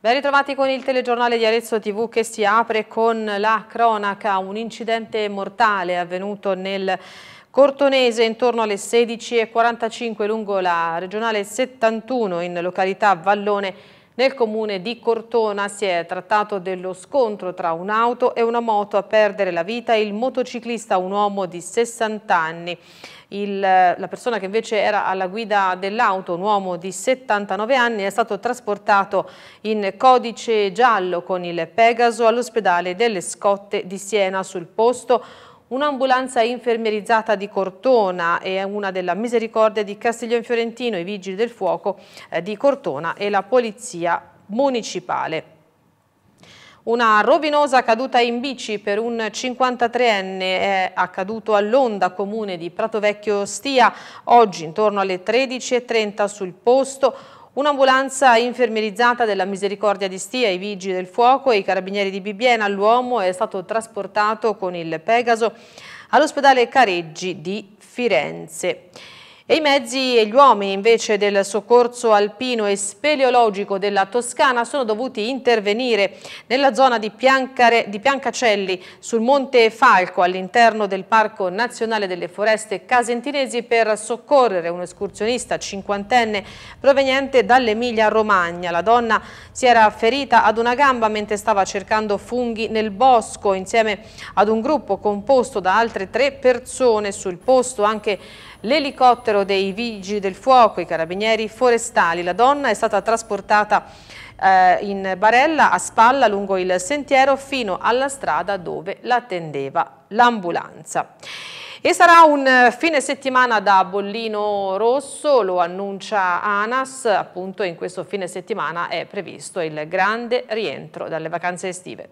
Ben ritrovati con il telegiornale di Arezzo TV che si apre con la cronaca, un incidente mortale avvenuto nel Cortonese intorno alle 16.45 lungo la regionale 71 in località Vallone nel comune di Cortona si è trattato dello scontro tra un'auto e una moto a perdere la vita il motociclista, un uomo di 60 anni. Il, la persona che invece era alla guida dell'auto, un uomo di 79 anni, è stato trasportato in codice giallo con il Pegaso all'ospedale delle Scotte di Siena. Sul posto Un'ambulanza infermierizzata di Cortona e una della Misericordia di Castiglione Fiorentino, i Vigili del Fuoco eh, di Cortona e la Polizia Municipale. Una rovinosa caduta in bici per un 53enne è accaduto all'Onda comune di Prato Vecchio Stia oggi intorno alle 13.30 sul posto Un'ambulanza infermierizzata della Misericordia di Stia, i Vigili del Fuoco e i Carabinieri di Bibbiena, l'uomo è stato trasportato con il Pegaso all'ospedale Careggi di Firenze. E i mezzi e gli uomini invece del soccorso alpino e speleologico della Toscana sono dovuti intervenire nella zona di, Piancare, di Piancacelli sul Monte Falco all'interno del Parco Nazionale delle Foreste Casentinesi per soccorrere un escursionista cinquantenne proveniente dall'Emilia Romagna. La donna si era ferita ad una gamba mentre stava cercando funghi nel bosco insieme ad un gruppo composto da altre tre persone sul posto anche l'elicottero dei vigili del fuoco, i carabinieri forestali. La donna è stata trasportata eh, in barella a spalla lungo il sentiero fino alla strada dove l'attendeva l'ambulanza. E sarà un fine settimana da bollino rosso, lo annuncia ANAS, appunto in questo fine settimana è previsto il grande rientro dalle vacanze estive.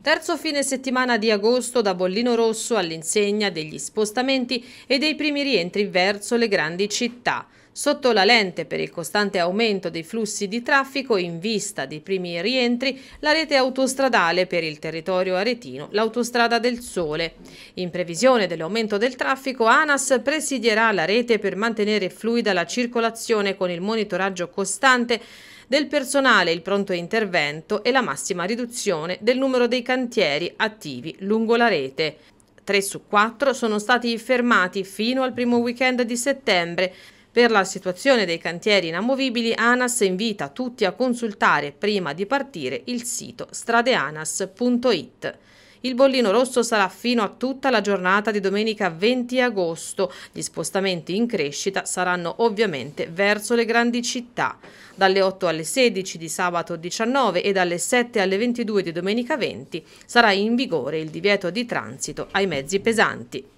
Terzo fine settimana di agosto da Bollino Rosso all'insegna degli spostamenti e dei primi rientri verso le grandi città. Sotto la lente per il costante aumento dei flussi di traffico in vista dei primi rientri, la rete autostradale per il territorio aretino, l'autostrada del Sole. In previsione dell'aumento del traffico, ANAS presidierà la rete per mantenere fluida la circolazione con il monitoraggio costante del personale il pronto intervento e la massima riduzione del numero dei cantieri attivi lungo la rete. 3 su 4 sono stati fermati fino al primo weekend di settembre. Per la situazione dei cantieri inamovibili ANAS invita tutti a consultare prima di partire il sito stradeanas.it. Il bollino rosso sarà fino a tutta la giornata di domenica 20 agosto. Gli spostamenti in crescita saranno ovviamente verso le grandi città. Dalle 8 alle 16 di sabato 19 e dalle 7 alle 22 di domenica 20 sarà in vigore il divieto di transito ai mezzi pesanti.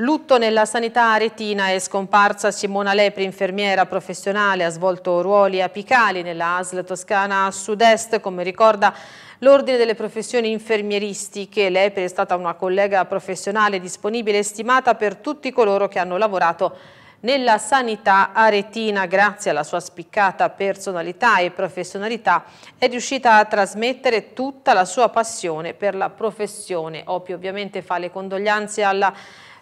Lutto nella sanità aretina è scomparsa Simona Lepri, infermiera professionale, ha svolto ruoli apicali nella ASL Toscana Sud-Est, come ricorda L'ordine delle professioni infermieristiche, l'EPER è stata una collega professionale disponibile e stimata per tutti coloro che hanno lavorato nella sanità aretina, grazie alla sua spiccata personalità e professionalità, è riuscita a trasmettere tutta la sua passione per la professione. Opi ovviamente fa le condoglianze alla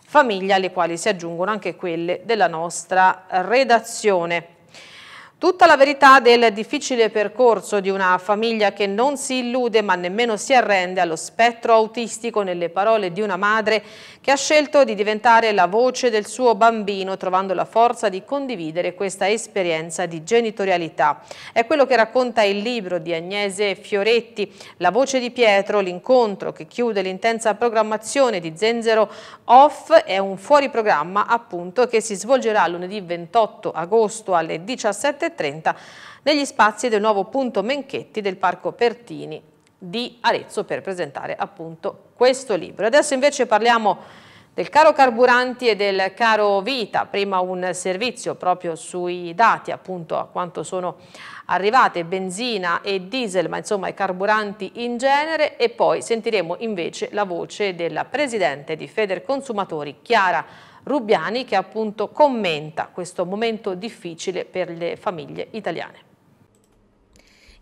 famiglia, alle quali si aggiungono anche quelle della nostra redazione. Tutta la verità del difficile percorso di una famiglia che non si illude ma nemmeno si arrende allo spettro autistico nelle parole di una madre che ha scelto di diventare la voce del suo bambino trovando la forza di condividere questa esperienza di genitorialità. È quello che racconta il libro di Agnese Fioretti, La voce di Pietro, l'incontro che chiude l'intensa programmazione di Zenzero Off è un fuori programma appunto che si svolgerà lunedì 28 agosto alle 17 17.30 negli spazi del nuovo punto Menchetti del Parco Pertini di Arezzo per presentare appunto questo libro. Adesso invece parliamo del caro carburanti e del caro vita, prima un servizio proprio sui dati appunto a quanto sono arrivate benzina e diesel, ma insomma i carburanti in genere e poi sentiremo invece la voce della presidente di Feder Consumatori Chiara Rubiani che appunto commenta questo momento difficile per le famiglie italiane.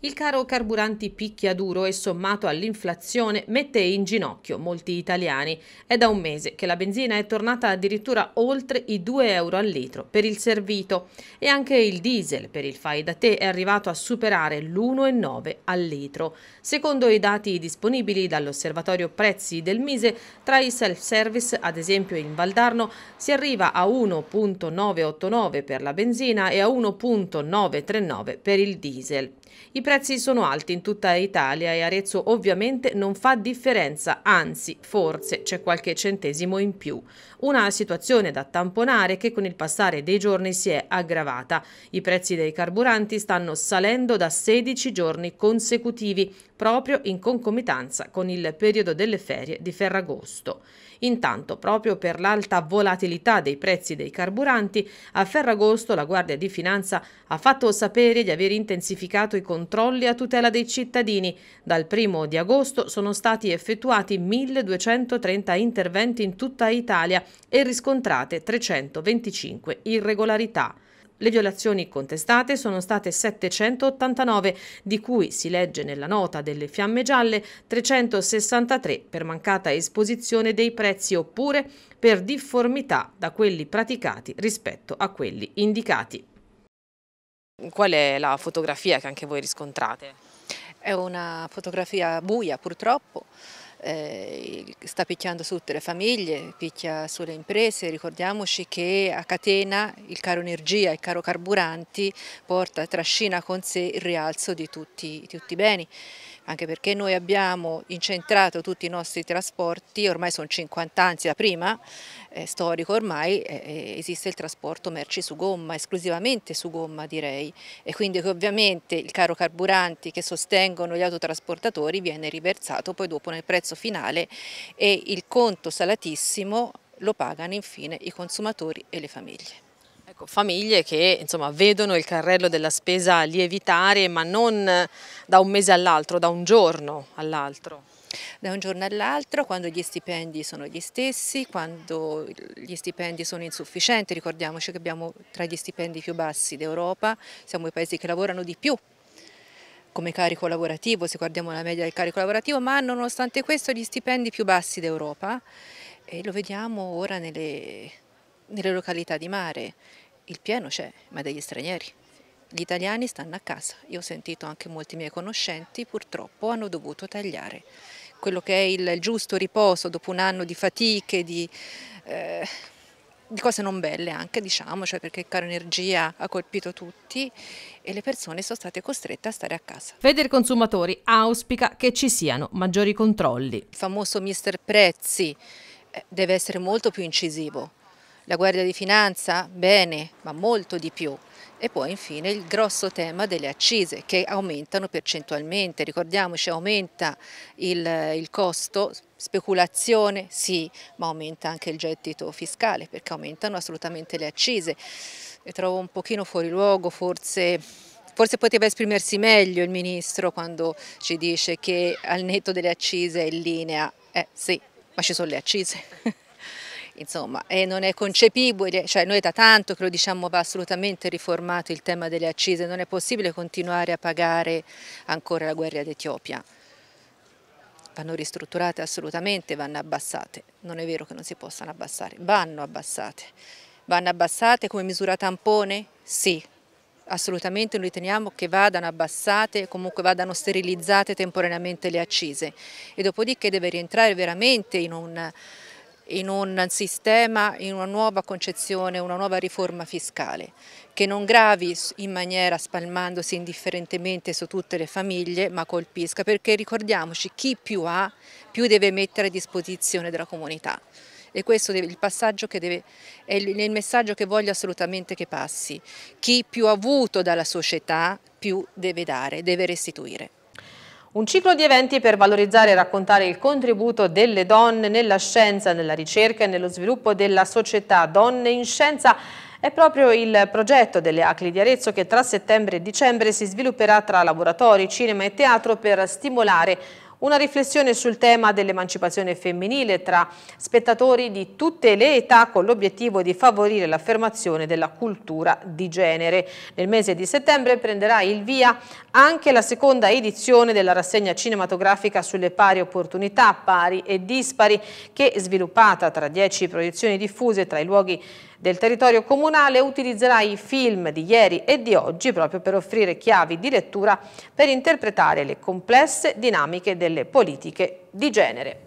Il caro carburanti duro e sommato all'inflazione mette in ginocchio molti italiani. È da un mese che la benzina è tornata addirittura oltre i 2 euro al litro per il servito e anche il diesel per il fai da te è arrivato a superare l'1,9 al litro. Secondo i dati disponibili dall'osservatorio prezzi del Mise, tra i self-service, ad esempio in Valdarno, si arriva a 1,989 per la benzina e a 1,939 per il diesel. I prezzi sono alti in tutta Italia e Arezzo ovviamente non fa differenza, anzi forse c'è qualche centesimo in più. Una situazione da tamponare che con il passare dei giorni si è aggravata. I prezzi dei carburanti stanno salendo da 16 giorni consecutivi, proprio in concomitanza con il periodo delle ferie di Ferragosto. Intanto, proprio per l'alta volatilità dei prezzi dei carburanti, a Ferragosto la Guardia di Finanza ha fatto sapere di aver intensificato i controlli a tutela dei cittadini. Dal primo di agosto sono stati effettuati 1.230 interventi in tutta Italia e riscontrate 325 irregolarità. Le violazioni contestate sono state 789, di cui si legge nella nota delle fiamme gialle 363 per mancata esposizione dei prezzi oppure per difformità da quelli praticati rispetto a quelli indicati. Qual è la fotografia che anche voi riscontrate? È una fotografia buia purtroppo, eh, sta picchiando su tutte le famiglie, picchia sulle imprese, ricordiamoci che a catena il caro energia, il caro carburanti porta, trascina con sé il rialzo di tutti, di tutti i beni anche perché noi abbiamo incentrato tutti i nostri trasporti, ormai sono 50 anni da prima, è eh, storico ormai, eh, eh, esiste il trasporto merci su gomma, esclusivamente su gomma direi, e quindi ovviamente il caro carburanti che sostengono gli autotrasportatori viene riversato poi dopo nel prezzo finale e il conto salatissimo lo pagano infine i consumatori e le famiglie. Ecco, famiglie che insomma, vedono il carrello della spesa lievitare ma non eh, da un mese all'altro, da un giorno all'altro da un giorno all'altro, quando gli stipendi sono gli stessi, quando gli stipendi sono insufficienti, ricordiamoci che abbiamo tra gli stipendi più bassi d'Europa, siamo i paesi che lavorano di più come carico lavorativo, se guardiamo la media del carico lavorativo, ma nonostante questo gli stipendi più bassi d'Europa e lo vediamo ora nelle, nelle località di mare il pieno c'è, ma degli stranieri. Gli italiani stanno a casa. Io ho sentito anche molti miei conoscenti, purtroppo hanno dovuto tagliare. Quello che è il giusto riposo dopo un anno di fatiche, di, eh, di cose non belle anche, diciamo, cioè perché il caro energia ha colpito tutti e le persone sono state costrette a stare a casa. Feder Consumatori auspica che ci siano maggiori controlli. Il famoso mister prezzi eh, deve essere molto più incisivo la Guardia di Finanza bene, ma molto di più. E poi infine il grosso tema delle accise che aumentano percentualmente, ricordiamoci aumenta il, il costo, speculazione sì, ma aumenta anche il gettito fiscale perché aumentano assolutamente le accise. E trovo un pochino fuori luogo forse Forse poteva esprimersi meglio il Ministro quando ci dice che al netto delle accise è in linea. Eh sì, ma ci sono le accise. insomma, e non è concepibile, cioè noi da tanto che lo diciamo va assolutamente riformato il tema delle accise, non è possibile continuare a pagare ancora la guerra d'Etiopia. Vanno ristrutturate assolutamente, vanno abbassate, non è vero che non si possano abbassare, vanno abbassate. Vanno abbassate come misura tampone? Sì, assolutamente noi riteniamo che vadano abbassate, comunque vadano sterilizzate temporaneamente le accise e dopodiché deve rientrare veramente in un in un sistema, in una nuova concezione, una nuova riforma fiscale che non gravi in maniera spalmandosi indifferentemente su tutte le famiglie ma colpisca perché ricordiamoci chi più ha più deve mettere a disposizione della comunità e questo è il, deve, è il messaggio che voglio assolutamente che passi chi più ha avuto dalla società più deve dare, deve restituire. Un ciclo di eventi per valorizzare e raccontare il contributo delle donne nella scienza, nella ricerca e nello sviluppo della società. Donne in scienza è proprio il progetto delle ACLI di Arezzo che tra settembre e dicembre si svilupperà tra laboratori, cinema e teatro per stimolare una riflessione sul tema dell'emancipazione femminile tra spettatori di tutte le età con l'obiettivo di favorire l'affermazione della cultura di genere. Nel mese di settembre prenderà il via anche la seconda edizione della rassegna cinematografica sulle pari opportunità, pari e dispari, che sviluppata tra dieci proiezioni diffuse tra i luoghi del territorio comunale utilizzerà i film di ieri e di oggi proprio per offrire chiavi di lettura per interpretare le complesse dinamiche delle politiche di genere.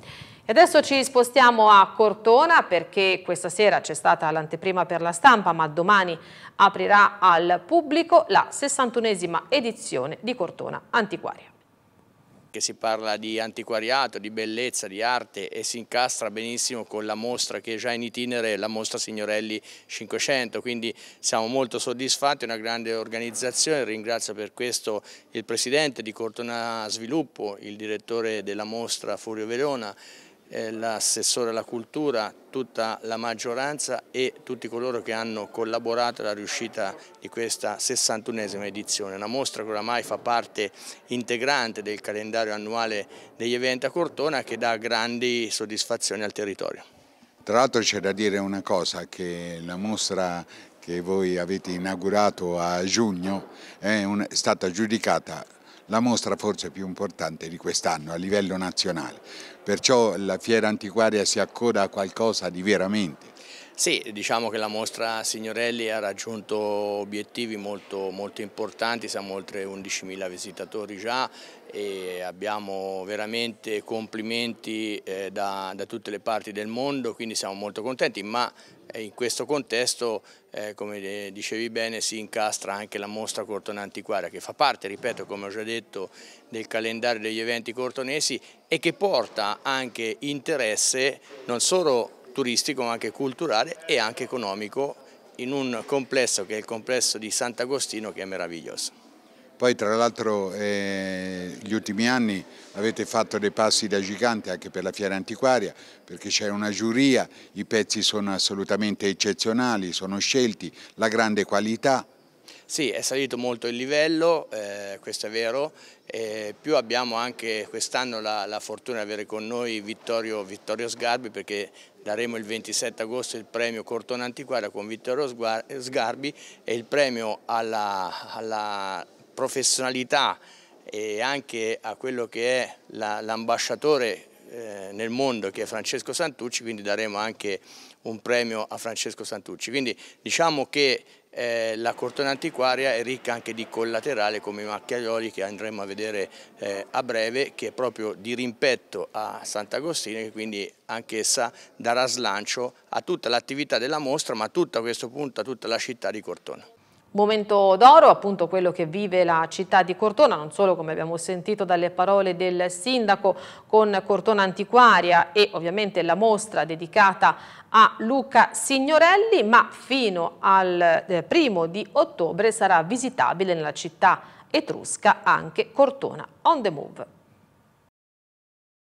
E adesso ci spostiamo a Cortona perché questa sera c'è stata l'anteprima per la stampa ma domani aprirà al pubblico la 61esima edizione di Cortona Antiquaria che si parla di antiquariato, di bellezza, di arte e si incastra benissimo con la mostra che è già in itinere, la mostra Signorelli 500, quindi siamo molto soddisfatti, è una grande organizzazione, ringrazio per questo il presidente di Cortona Sviluppo, il direttore della mostra Furio Verona, eh, l'assessore alla cultura, tutta la maggioranza e tutti coloro che hanno collaborato alla riuscita di questa 61esima edizione, una mostra che oramai fa parte integrante del calendario annuale degli eventi a Cortona che dà grandi soddisfazioni al territorio. Tra l'altro c'è da dire una cosa, che la mostra che voi avete inaugurato a giugno è, eh, un, è stata giudicata la mostra forse più importante di quest'anno a livello nazionale. Perciò la fiera antiquaria si accoda a qualcosa di veramente sì, diciamo che la mostra Signorelli ha raggiunto obiettivi molto, molto importanti, siamo oltre 11.000 visitatori già e abbiamo veramente complimenti eh, da, da, tutte le parti del mondo, quindi siamo molto contenti, ma eh, in questo contesto, eh, come eh, dicevi bene, si incastra anche la mostra Cortona Antiquaria che fa parte, ripeto, come ho già detto, del calendario degli eventi cortonesi e che porta anche interesse non solo turistico ma anche culturale e anche economico in un complesso che è il complesso di Sant'Agostino che è meraviglioso. Poi tra l'altro eh, gli ultimi anni avete fatto dei passi da gigante anche per la fiera antiquaria perché c'è una giuria, i pezzi sono assolutamente eccezionali, sono scelti, la grande qualità. Sì, è salito molto il livello, eh, questo è vero, eh, più abbiamo anche quest'anno la, la, fortuna di avere con noi Vittorio, Vittorio Sgarbi perché daremo il 27 agosto il premio Cortona Antiquaria con Vittorio Sgarbi e il premio alla, alla professionalità e anche a quello che è l'ambasciatore la, eh, nel mondo che è Francesco Santucci, quindi daremo anche un premio a Francesco Santucci. Quindi diciamo che eh, la cortona antiquaria è ricca anche di collaterale come i macchiaioli che andremo a vedere eh, a breve che è proprio di rimpetto a Sant'Agostino e quindi anch'essa darà slancio a tutta l'attività della mostra ma a tutto questo punto a tutta la città di Cortona. Momento d'oro, appunto quello che vive la città di Cortona, non solo come abbiamo sentito dalle parole del sindaco con Cortona Antiquaria e ovviamente la mostra dedicata a Luca Signorelli, ma fino al eh, primo di ottobre sarà visitabile nella città etrusca anche Cortona on the move.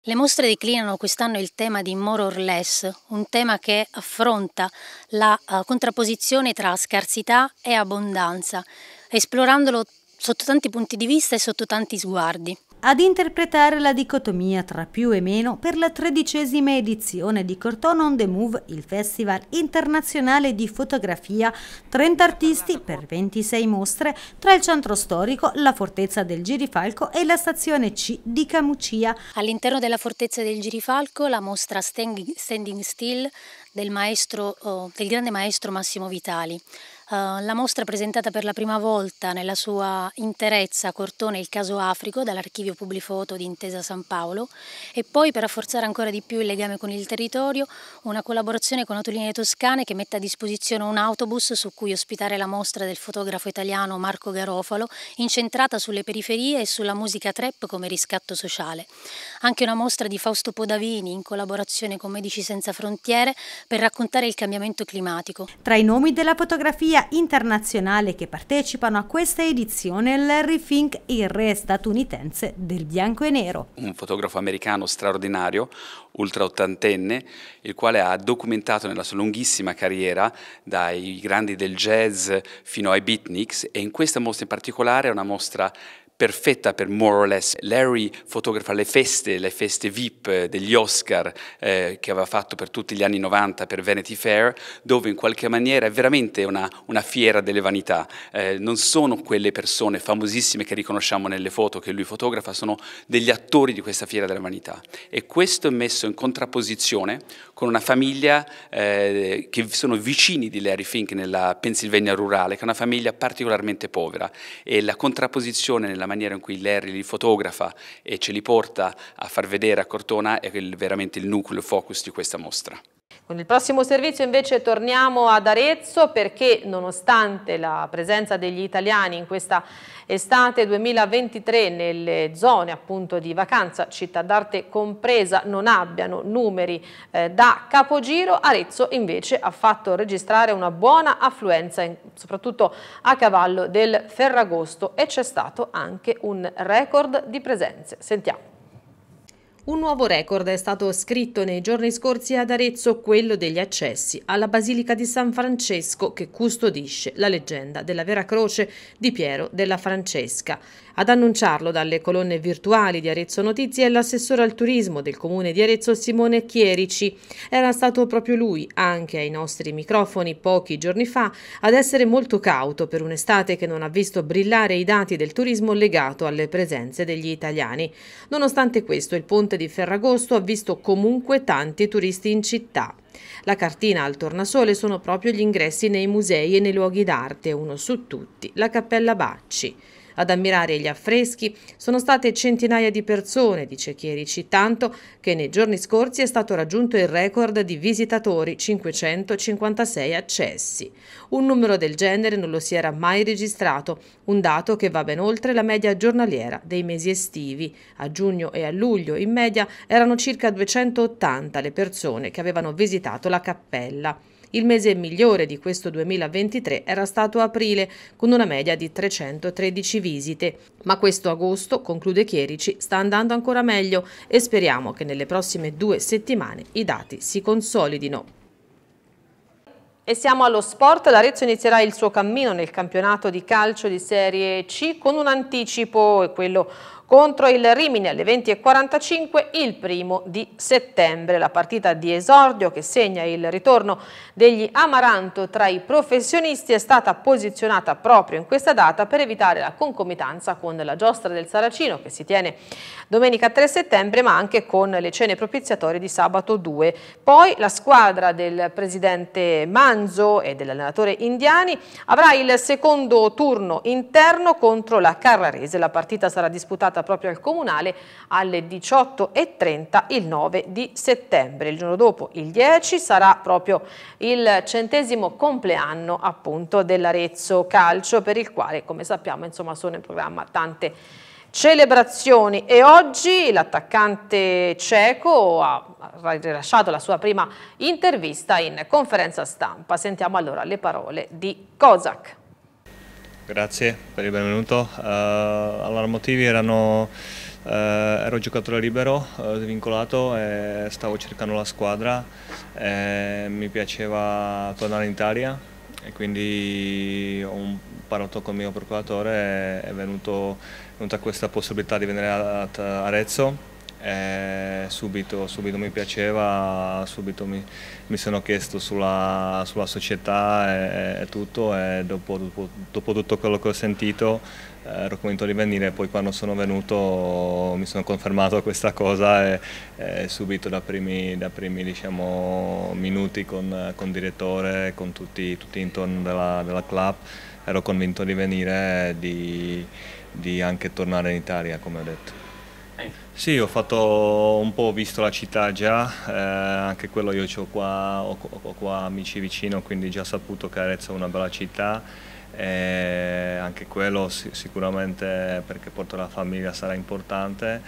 Le mostre declinano quest'anno il tema di More or Less, un tema che affronta la eh, contrapposizione tra scarsità e abbondanza, esplorandolo sotto tanti punti di vista e sotto tanti sguardi ad interpretare la dicotomia tra più e meno per la tredicesima edizione di Cortona on the Move, il Festival internazionale di fotografia, 30 artisti per 26 mostre tra il centro storico, la fortezza del Girifalco e la stazione C di Camucia. All'interno della fortezza del Girifalco la mostra Standing Still del, maestro, oh, del grande maestro Massimo Vitali. Eh, la mostra presentata per la prima volta nella sua interezza a Cortone il caso Africo dall'archivio Publifoto di Intesa San Paolo e poi per rafforzare ancora di più il legame con il territorio una collaborazione con Autolinee Toscane che mette a disposizione un autobus su cui ospitare la mostra del fotografo italiano Marco Garofalo incentrata sulle periferie e sulla musica trap come riscatto sociale. Anche una mostra di Fausto Podavini in collaborazione con Medici Senza Frontiere per raccontare il cambiamento climatico. Tra i nomi della fotografia sia internazionale che partecipano a questa edizione Larry Fink, il re statunitense del bianco e nero. Un fotografo americano straordinario, ultra ottantenne, il quale ha documentato nella sua lunghissima carriera dai grandi del jazz fino ai beatniks e in questa mostra in particolare è una mostra perfetta per more or less. Larry fotografa le feste, le feste VIP eh, degli Oscar eh, che aveva fatto per tutti gli anni 90 per Vanity Fair, dove in qualche maniera è veramente una, una fiera delle vanità. Eh, non sono quelle persone famosissime che riconosciamo nelle foto che lui fotografa, sono degli attori di questa fiera delle vanità. E questo è messo in contrapposizione con una famiglia eh, che sono vicini di Larry Fink nella Pennsylvania rurale, che è una famiglia particolarmente povera. E la contrapposizione nella maniera in cui Larry li fotografa e ce li porta a far vedere a Cortona è veramente il nucleo, focus di questa mostra. Con il prossimo servizio invece torniamo ad Arezzo perché nonostante la presenza degli italiani in questa estate 2023 nelle zone appunto di vacanza, città d'arte compresa, non abbiano numeri eh, da capogiro, Arezzo invece ha fatto registrare una buona affluenza in, soprattutto a cavallo del Ferragosto e c'è stato anche un record di presenze. Sentiamo. Un nuovo record è stato scritto nei giorni scorsi ad Arezzo, quello degli accessi alla Basilica di San Francesco che custodisce la leggenda della Vera Croce di Piero della Francesca. Ad annunciarlo dalle colonne virtuali di Arezzo Notizie è l'assessore al turismo del comune di Arezzo Simone Chierici. Era stato proprio lui, anche ai nostri microfoni pochi giorni fa, ad essere molto cauto per un'estate che non ha visto brillare i dati del turismo legato alle presenze degli italiani. Nonostante questo il ponte di Ferragosto ha visto comunque tanti turisti in città. La cartina al tornasole sono proprio gli ingressi nei musei e nei luoghi d'arte, uno su tutti, la Cappella Bacci. Ad ammirare gli affreschi sono state centinaia di persone, dice Chierici, tanto che nei giorni scorsi è stato raggiunto il record di visitatori, 556 accessi. Un numero del genere non lo si era mai registrato, un dato che va ben oltre la media giornaliera dei mesi estivi. A giugno e a luglio in media erano circa 280 le persone che avevano visitato la cappella. Il mese migliore di questo 2023 era stato aprile, con una media di 313 visite. Ma questo agosto, conclude Chierici, sta andando ancora meglio e speriamo che nelle prossime due settimane i dati si consolidino. E siamo allo sport, l'Arezzo inizierà il suo cammino nel campionato di calcio di Serie C con un anticipo e quello contro il Rimini alle 20.45 il primo di settembre. La partita di esordio che segna il ritorno degli Amaranto tra i professionisti è stata posizionata proprio in questa data per evitare la concomitanza con la giostra del Saracino che si tiene domenica 3 settembre ma anche con le cene propiziatorie di sabato 2. Poi la squadra del presidente Manzo e dell'allenatore Indiani avrà il secondo turno interno contro la Carrarese. La partita sarà disputata affidata proprio al Comunale alle 18.30 il 9 di settembre. Il giorno dopo, il 10, sarà proprio il centesimo compleanno appunto dell'Arezzo Calcio per il quale come sappiamo insomma, sono in programma tante celebrazioni e oggi l'attaccante cieco ha rilasciato la sua prima intervista in conferenza stampa. Sentiamo allora le parole di Kozak. Grazie per il benvenuto. Uh, allora, i motivi erano, uh, ero giocatore libero, uh, vincolato e stavo cercando la squadra, mi piaceva tornare in Italia e quindi ho parlato con il mio procuratore e è venuta questa possibilità di venire ad Arezzo eh, subito, subito, mi piaceva, subito mi, mi sono chiesto sulla, sulla società e, e, tutto e dopo, dopo, dopo, tutto quello che ho sentito eh, ero convinto di venire, poi quando sono venuto mi sono confermato questa cosa e, e subito da primi, da primi diciamo, minuti con, con direttore, con tutti, tutti intorno della, della club ero convinto di venire e di, di anche tornare in Italia come ho detto. Sì, ho fatto un po', ho visto la città già, eh, anche quello io ho qua, ho, ho qua, amici vicino, quindi già saputo che Arezzo è una bella città, eh, anche quello sicuramente perché porto la famiglia sarà importante,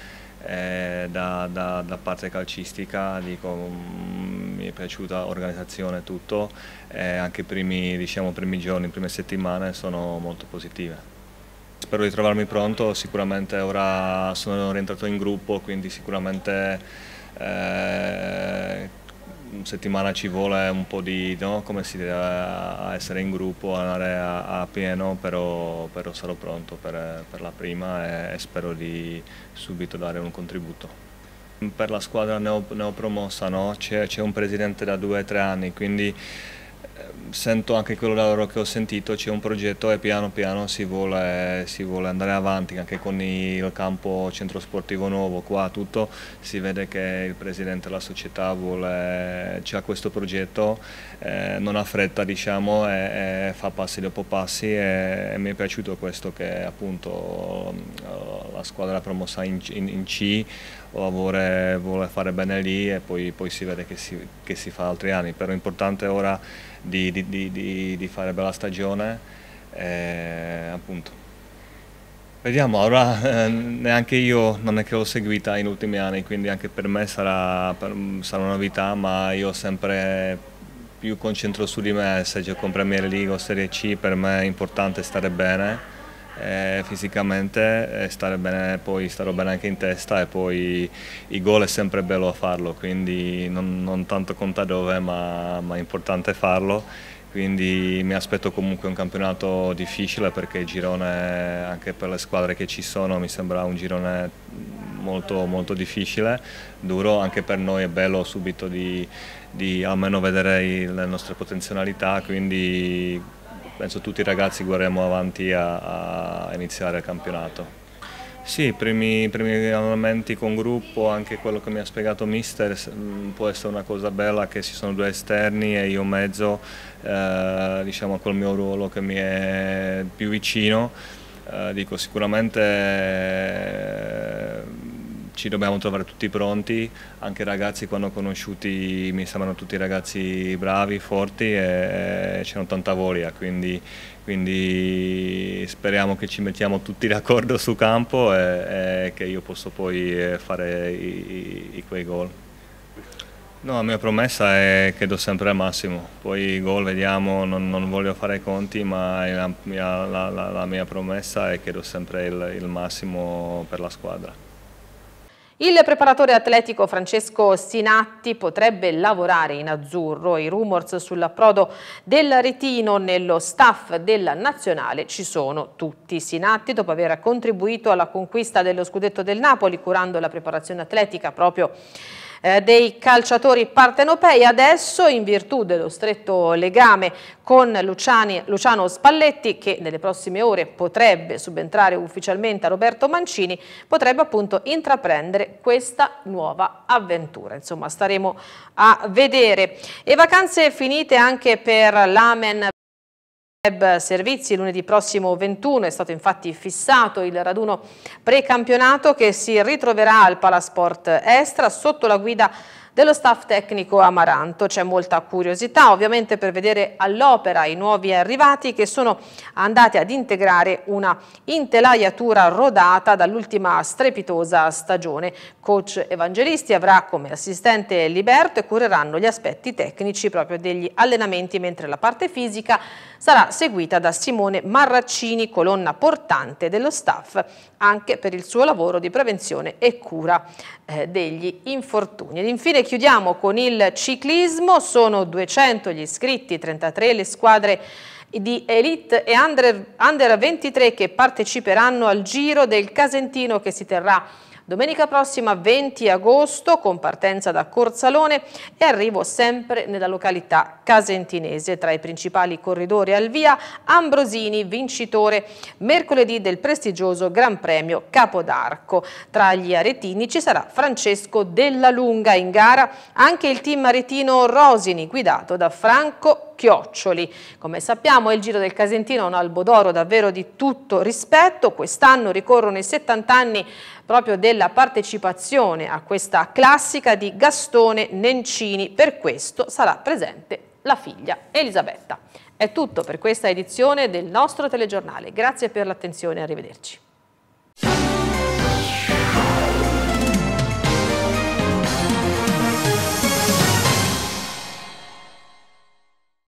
eh, da, da, da, parte calcistica dico, mm, mi è piaciuta l'organizzazione e tutto, eh, anche i primi, diciamo, primi giorni, prime settimane sono molto positive. Spero di trovarmi pronto, sicuramente ora sono rientrato in gruppo, quindi sicuramente eh, settimana ci vuole un po' di no? come si deve essere in gruppo, andare a, a pieno, però, però, sarò pronto per, per la prima e, e, spero di subito dare un contributo. Per la squadra neopromossa no? c'è un presidente da due o tre anni, quindi sento anche quello da loro che ho sentito, c'è un progetto e piano piano si vuole, si vuole, andare avanti anche con il campo centro sportivo nuovo, qua tutto, si vede che il presidente della società vuole, ha questo progetto, eh, non ha fretta diciamo, e, e fa passi dopo passi e, e, mi è piaciuto questo che appunto eh, la squadra promossa in, in, in C vuole, vuole, fare bene lì e poi, poi si vede che si, che si fa altri anni, però l'importante ora di, di, di, di fare bella stagione. E, eh, appunto. Vediamo, ora eh, neanche io non è che l'ho seguita in ultimi anni, quindi anche per me sarà, per, sarà una novità, ma io sempre più concentro su di me, se gioco in Premier League o Serie C, per me è importante stare bene eh, fisicamente e eh, stare bene, poi starò bene anche in testa e poi i gol è sempre bello a farlo, quindi non, non tanto conta dove ma, ma è importante farlo quindi mi aspetto comunque un campionato difficile perché il girone anche per le squadre che ci sono mi sembra un girone molto, molto difficile, duro, anche per noi è bello subito di, di almeno vedere le nostre potenzialità, quindi penso tutti i ragazzi guarderemo avanti a, a iniziare il campionato. Sì, i primi, primi allenamenti con gruppo, anche quello che mi ha spiegato Mister, mm, può essere una cosa bella che ci sono due esterni e io mezzo, eh, diciamo col mio ruolo che mi è più vicino, eh, dico sicuramente ci dobbiamo trovare tutti pronti, anche i ragazzi quando ho conosciuti mi sembrano tutti ragazzi bravi, forti e c'è tanta voglia, quindi, quindi, speriamo che ci mettiamo tutti d'accordo su campo e, e, che io posso poi eh, fare i, i, quei gol. No, la mia promessa è che do sempre al massimo, poi i gol vediamo, non, non, voglio fare i conti, ma la mia, la, la, la mia, promessa è che do sempre il, il massimo per la squadra. Il preparatore atletico Francesco Sinatti potrebbe lavorare in azzurro. I rumors sull'approdo del retino nello staff della nazionale ci sono tutti. Sinatti, dopo aver contribuito alla conquista dello scudetto del Napoli, curando la preparazione atletica proprio eh, dei calciatori partenopei. Adesso, in virtù dello stretto legame con Luciani, Luciano Spalletti, che nelle prossime ore potrebbe subentrare ufficialmente a Roberto Mancini, potrebbe appunto intraprendere questa nuova avventura. Insomma, staremo a vedere. E vacanze finite anche per l'Amen. Web Servizi lunedì prossimo 21 è stato infatti fissato il raduno precampionato che si ritroverà al Palasport Estra sotto la guida dello staff tecnico Amaranto. C'è molta curiosità ovviamente per vedere all'opera i nuovi arrivati che sono andati ad integrare una intelaiatura rodata dall'ultima strepitosa stagione. Coach Evangelisti avrà come assistente Liberto e cureranno gli aspetti tecnici proprio degli allenamenti mentre la parte fisica sarà seguita da Simone Marraccini, colonna portante dello staff, anche per il suo lavoro di prevenzione e cura eh, degli infortuni. Ed infine chiudiamo con il ciclismo, sono 200 gli iscritti, 33 le squadre di Elite e Under, Under 23 che parteciperanno al Giro del Casentino che si terrà Domenica prossima 20 agosto con partenza da Corzalone e arrivo sempre nella località casentinese. Tra i principali corridori al via Ambrosini, vincitore mercoledì del prestigioso Gran Premio Capodarco. Tra gli aretini ci sarà Francesco Della Lunga in gara anche il team aretino Rosini guidato da Franco Chioccioli. Come sappiamo il Giro del Casentino è un albodoro davvero di tutto rispetto, quest'anno ricorrono i 70 anni proprio della partecipazione a questa classica di Gastone Nencini, per questo sarà presente la figlia Elisabetta. È tutto per questa edizione del nostro telegiornale, grazie per l'attenzione e arrivederci.